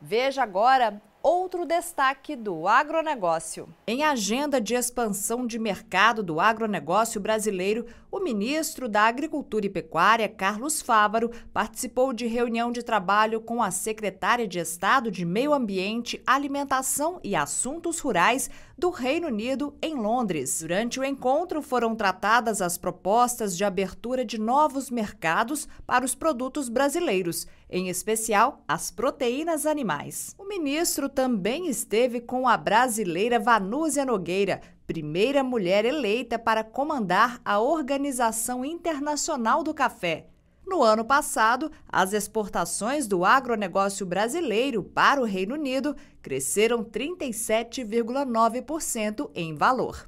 Veja agora outro destaque do agronegócio. Em agenda de expansão de mercado do agronegócio brasileiro, o ministro da Agricultura e Pecuária, Carlos Fávaro, participou de reunião de trabalho com a secretária de Estado de Meio Ambiente, Alimentação e Assuntos Rurais do Reino Unido, em Londres. Durante o encontro, foram tratadas as propostas de abertura de novos mercados para os produtos brasileiros, em especial as proteínas animais. O ministro também esteve com a brasileira Vanúzia Nogueira, primeira mulher eleita para comandar a Organização Internacional do Café. No ano passado, as exportações do agronegócio brasileiro para o Reino Unido cresceram 37,9% em valor.